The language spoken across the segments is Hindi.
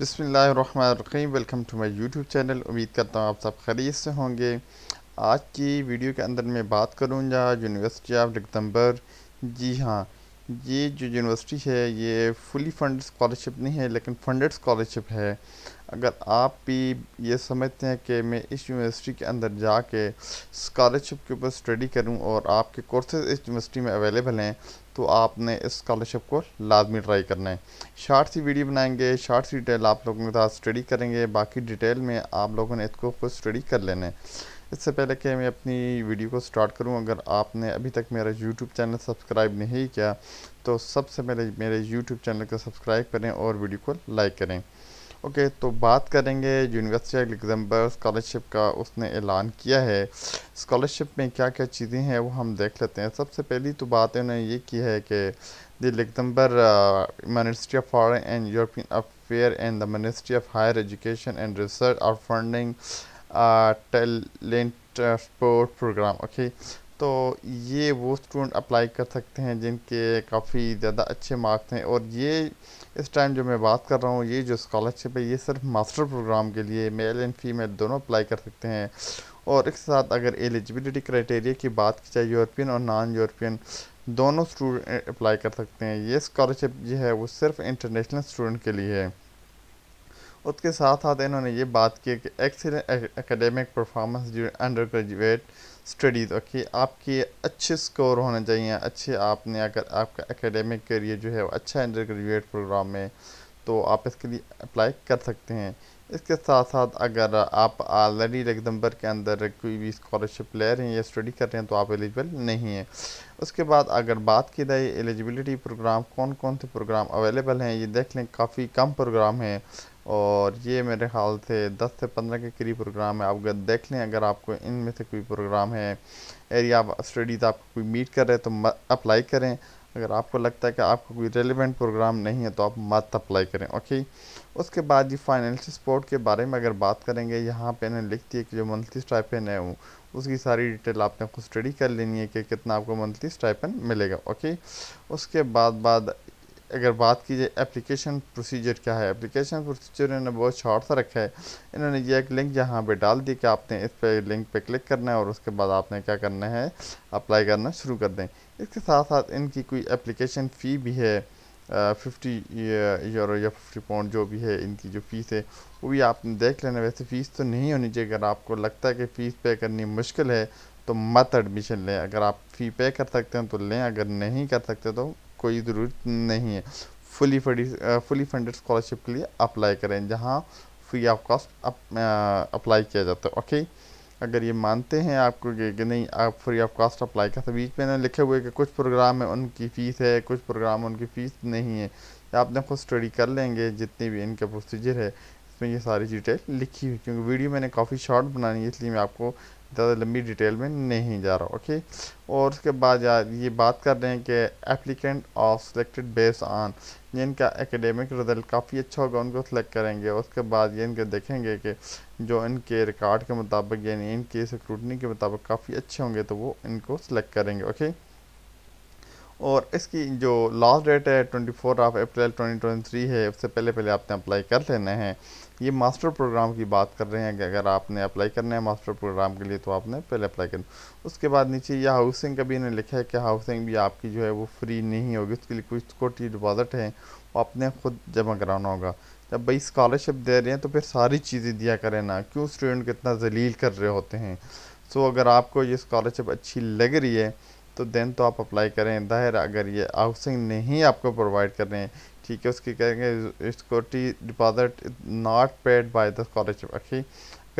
बसमीम welcome to my YouTube channel उम्मीद करता हूँ आप सब खरीद से होंगे आज की वीडियो के अंदर मैं बात करूँगा यूनिवर्सिटी ऑफ जगदम्बर जी हाँ ये जो यूनिवर्सिटी है ये फुली फंड स्कॉलरशिप नहीं है लेकिन फंडेड स्कॉलरशिप है अगर आप भी ये समझते हैं कि मैं इस यूनिवर्सिटी के अंदर जाके स्कॉलरशिप के ऊपर स्टडी करूं और आपके कोर्सेज इस यूनिवर्सिटी में अवेलेबल हैं तो आपने इस स्कॉलरशिप को लाजमी ट्राई करना है शार्ट सी वीडियो बनाएंगे शार्ट सी डिटेल आप लोगों के साथ स्टडी करेंगे बाकी डिटेल में आप लोगों ने इसको खुद स्टडी कर लेना है इससे पहले कि मैं अपनी वीडियो को स्टार्ट करूं अगर आपने अभी तक मेरा यूट्यूब चैनल सब्सक्राइब नहीं किया तो सबसे पहले मेरे यूट्यूब चैनल को सब्सक्राइब करें और वीडियो को लाइक करें ओके okay, तो बात करेंगे यूनिवर्सिटी ऑफ एग्जाम्बर स्कॉलरशिप का उसने ऐलान किया है स्कॉलरशिप में क्या क्या चीज़ें हैं वो हम देख लेते हैं सबसे पहली तो बात उन्होंने ये की है कि the Luxembourg ministry of foreign and European affair and the ministry of higher education and research और funding talent support program okay तो ये वो स्टूडेंट अप्लाई कर सकते हैं जिनके काफ़ी ज़्यादा अच्छे मार्क्स हैं और ये इस टाइम जो मैं बात कर रहा हूँ ये जो स्कॉलरशिप है ये सिर्फ मास्टर प्रोग्राम के लिए मेल एंड फीमेल दोनों अप्लाई कर सकते हैं और इसके साथ अगर एलिजिबिलिटी क्राइटेरिया की बात की जाए यूरोपियन और नॉन यूरोपियन दोनों स्टूडेंट अप्लाई कर सकते हैं ये स्कॉलरशिप जो है वो सिर्फ इंटरनेशनल स्टूडेंट के लिए है उसके साथ साथ इन्होंने ये बात की कि एक्सीलेंट एकेडमिक परफॉर्मेंस जो अंडर ग्रेजुएट स्टडीज़ ओके आपके अच्छे स्कोर होने चाहिए अच्छे आपने अगर आपका एकेडमिक करियर जो है वो अच्छा अंडर ग्रेजुएट प्रोग्राम में तो आप इसके लिए अप्लाई कर सकते हैं इसके साथ साथ अगर आप ऑलरेडी लगदम्बर के अंदर कोई भी स्कॉलरशिप ले रहे हैं या स्टडी कर रहे हैं तो आप एलिजिबल नहीं हैं उसके बाद अगर बात की जाए एलिजिबिलिटी प्रोग्राम कौन कौन से प्रोग्राम अवेलेबल हैं ये देख लें काफ़ी कम प्रोग्राम हैं और ये मेरे ख्याल से 10 से 15 के करीब प्रोग्राम है आप देख लें अगर आपको इनमें से कोई प्रोग्राम है एरिया ऑफ स्टडीज़ आपको कोई मीट कर रहे हैं तो अप्लाई करें अगर आपको लगता है कि आपको कोई रेलिवेंट प्रोग्राम नहीं है तो आप मत अप्लाई करें ओके उसके बाद जी फाइनेंशियल सपोर्ट के बारे में अगर बात करेंगे यहाँ पे इन्हें लिखती है कि जो मंथली स्टाइपन है वो उसकी सारी डिटेल आपने खुद स्टडी कर लेनी है कि कितना आपको मंथली स्टाइपन मिलेगा ओके उसके बाद बाद अगर बात की जाए एप्लीकेशन प्रोसीजर क्या है एप्लीकेशन प्रोसीजर इन्होंने बहुत शॉर्ट सा रखा है इन्होंने ये एक लिंक यहाँ पे डाल दी कि आपने इस पर लिंक पे क्लिक करना है और उसके बाद आपने क्या करना है अप्लाई करना शुरू कर दें इसके साथ साथ इनकी कोई एप्लीकेशन फ़ी भी है फिफ्टी यूरो या फिफ्टी पाउंड जो भी है इनकी जो फ़ीस है वो भी आपने देख लेना वैसे फ़ीस तो नहीं होनी चाहिए अगर आपको लगता है कि फ़ीस पे करनी मुश्किल है तो मत एडमिशन लें अगर आप फ़ी पे कर सकते हैं तो लें अगर नहीं कर सकते तो कोई ज़रूरत नहीं है fully fund fully funded scholarship के लिए अप्लाई करें जहाँ फ्री ऑफ कॉस्ट अप्लाई किया जाता है ओके अगर ये मानते हैं आपको कि नहीं आप फ्री ऑफ कॉस्ट अप्लाई करते बीच में ना लिखे हुए कि कुछ प्रोग्राम है उनकी फ़ीस है कुछ प्रोग्राम उनकी फ़ीस नहीं है तो आपने खुद स्टडी कर लेंगे जितनी भी इनका प्रोसीजर है इसमें ये सारी डिटेल लिखी हुई क्योंकि वीडियो मैंने काफ़ी शॉर्ट बनानी है इसलिए मैं आपको ज़्यादा लंबी डिटेल में नहीं जा रहा ओके और उसके बाद ये बात कर रहे हैं कि applicant of selected base on जिनका एकेडमिक रिजल्ट काफ़ी अच्छा होगा उनको सेलेक्ट करेंगे उसके बाद ये इनके देखेंगे कि जो इनके रिकॉर्ड के मुताबिक यानी इनकी स्क्रूटनी के मुताबिक काफ़ी अच्छे होंगे तो वो इनको सेलेक्ट करेंगे ओके और इसकी जो लास्ट डेट है 24 ऑफ अप्रैल 2023 है उससे पहले पहले आपने अप्लाई कर लेना है ये मास्टर प्रोग्राम की बात कर रहे हैं कि अगर आपने अप्लाई करना है मास्टर प्रोग्राम के लिए तो आपने पहले अप्लाई करना उसके बाद नीचे यह हाउसिंग का भी इन्हें लिखा है कि हाउसिंग भी आपकी जो है वो फ्री नहीं होगी उसके लिए कुछ कोटी डिपॉज़िट है वो आपने खुद जमा कराना होगा जब भाई स्कॉलरशिप दे रहे हैं तो फिर सारी चीज़ें दिया करें ना क्यों स्टूडेंट कितना जलील कर रहे होते हैं सो अगर आपको ये स्कॉलरशिप अच्छी लग रही है तो देन तो आप अप्लाई करें दाहिर अगर ये हाउसिंग नहीं आपको प्रोवाइड कर रहे हैं ठीक है उसकी कहेंगे security deposit not paid by the college okay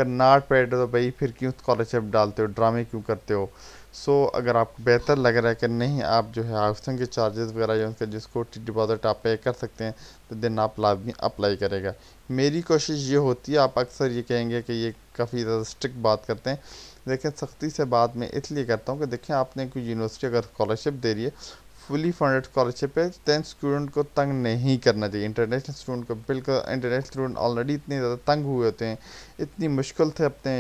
अगर पेड तो भाई फिर क्यों स्कॉलरशिप डालते हो ड्रामे क्यों करते हो सो so, अगर आपको बेहतर लग रहा है कि नहीं आप जो है हाउसिंग के चार्जेस वगैरह या उनके जिसको डिपॉजिट आप पे कर सकते हैं तो दिन आप लाजमी अप्लाई करेगा मेरी कोशिश ये होती है आप अक्सर ये कहेंगे कि ये काफ़ी ज़्यादा स्ट्रिक्ट बात करते हैं लेकिन सख्ती से बात मैं इसलिए करता हूँ कि देखें आपने कोई यूनिवर्सिटी अगर स्कॉलरशिप दे रही है फुली फंडेड स्कॉलरशिप है टेंथ स्टूडेंट को तंग नहीं करना चाहिए इंटरनेशनल स्टूडेंट को बिल्कुल इंटरनेशनल स्टूडेंट ऑलरेडी इतने ज़्यादा तंग हुए होते हैं इतनी मुश्किल से अपने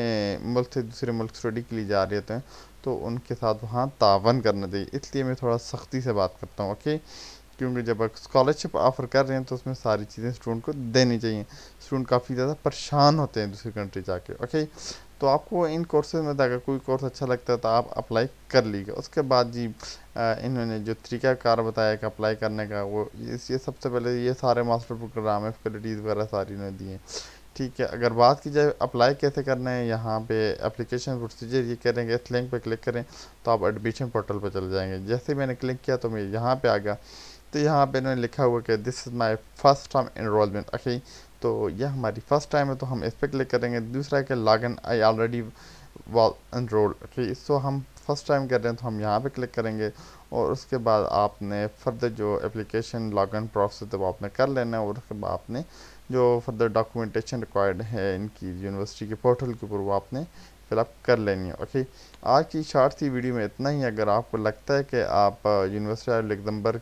मुल्क से दूसरे मुल्क स्टडी के लिए जा रहे होते हैं तो उनके साथ वहाँ तावन करना चाहिए इसलिए मैं थोड़ा सख्ती से बात करता हूँ ओके क्योंकि जब स्कॉलरशिप ऑफ़र कर रहे हैं तो उसमें सारी चीज़ें स्टूडेंट को देनी चाहिए स्टूडेंट काफ़ी ज़्यादा परेशान होते हैं दूसरी कंट्री जाके ओके तो आपको इन कोर्सेज में अगर कोई कोर्स अच्छा लगता है तो आप अप्लाई कर लीजिए उसके बाद जी इन्होंने जो तरीकाकार बताया कि अप्लाई करने का वो इस ये सबसे पहले ये सारे मास्टर प्रोग्राम है फैकल्टीज़ वगैरह सारी इन्होंने दिए हैं ठीक है अगर बात की जाए अप्लाई कैसे करना है यहाँ पे एप्लीकेशन प्रोसीजर ये करेंगे इस लिंक पे क्लिक करें तो आप एडमिशन पोर्टल पर चले जाएंगे जैसे मैंने क्लिक किया तो मैं यहाँ पे आ गया तो यहाँ पे इन्होंने लिखा हुआ कि this is my first time enrollment अखी तो यह हमारी फर्स्ट टाइम है तो हम इस पर क्लिक करेंगे दूसरा है कि in I already wall enroll ठीक इसको हम फर्स्ट टाइम कर रहे हैं तो हम यहाँ पे क्लिक करेंगे और उसके बाद आपने फर्दर जो एप्लीकेशन इन प्रोसेस है तो वो आपने कर लेना है और उसके बाद आपने जो फर्दर डॉक्यूमेंटेशन रिक्वायर्ड है इनकी यूनिवर्सिटी के पोर्टल के ऊपर वो आपने फिलअप कर लेनी है ओके आज की शार्ट सी वीडियो में इतना ही अगर आपको लगता है कि आप यूनिवर्सिटी ऑफ लिगदम्बर्ग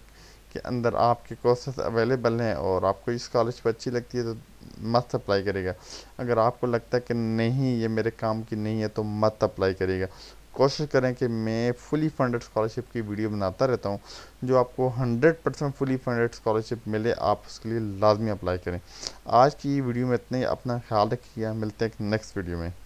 के अंदर आपके कोर्सेज अवेलेबल हैं और आपको इस कॉलेज पर अच्छी लगती है तो मत अप्लाई करेगा अगर आपको लगता है कि नहीं ये मेरे काम की नहीं है तो मत अप्लाई करेगा कोशिश करें कि मैं फुली फंडेड स्कॉलरशिप की वीडियो बनाता रहता हूँ जो आपको 100 परसेंट फुली फंडेड स्कॉलरशिप मिले आप उसके लिए लाजमी अप्लाई करें आज की वीडियो में इतने अपना ख्याल रखिएगा मिलते हैं नेक्स्ट वीडियो में